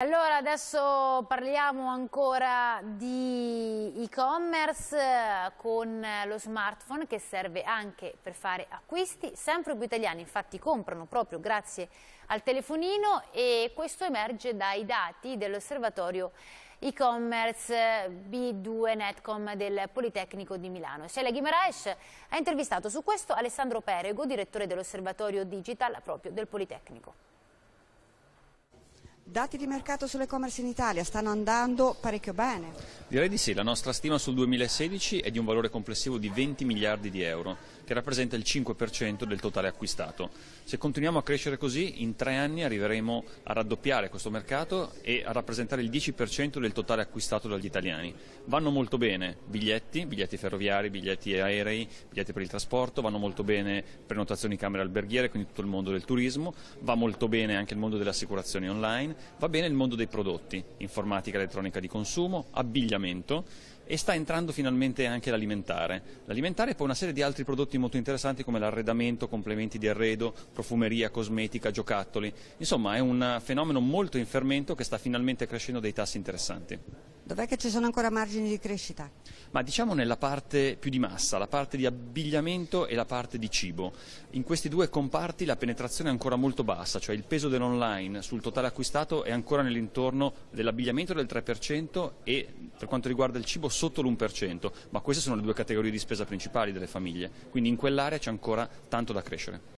Allora adesso parliamo ancora di e-commerce eh, con eh, lo smartphone che serve anche per fare acquisti, sempre più italiani infatti comprano proprio grazie al telefonino e questo emerge dai dati dell'osservatorio e-commerce B2 Netcom del Politecnico di Milano. Sheila Guimaraes ha intervistato su questo Alessandro Perego, direttore dell'osservatorio digital proprio del Politecnico. Dati di mercato sull'e-commerce in Italia stanno andando parecchio bene? Direi di sì, la nostra stima sul 2016 è di un valore complessivo di 20 miliardi di euro, che rappresenta il 5% del totale acquistato. Se continuiamo a crescere così, in tre anni arriveremo a raddoppiare questo mercato e a rappresentare il 10% del totale acquistato dagli italiani. Vanno molto bene biglietti, biglietti ferroviari, biglietti aerei, biglietti per il trasporto, vanno molto bene prenotazioni camere alberghiere, quindi tutto il mondo del turismo, va molto bene anche il mondo delle assicurazioni online va bene il mondo dei prodotti, informatica, elettronica di consumo, abbigliamento e sta entrando finalmente anche l'alimentare. L'alimentare e poi una serie di altri prodotti molto interessanti come l'arredamento, complementi di arredo, profumeria, cosmetica, giocattoli. Insomma è un fenomeno molto in fermento che sta finalmente crescendo dei tassi interessanti. Dov'è che ci sono ancora margini di crescita? Ma diciamo nella parte più di massa, la parte di abbigliamento e la parte di cibo. In questi due comparti la penetrazione è ancora molto bassa, cioè il peso dell'online sul totale acquistato è ancora nell'intorno dell'abbigliamento del 3% e per quanto riguarda il cibo sotto l'1%, ma queste sono le due categorie di spesa principali delle famiglie, quindi in quell'area c'è ancora tanto da crescere.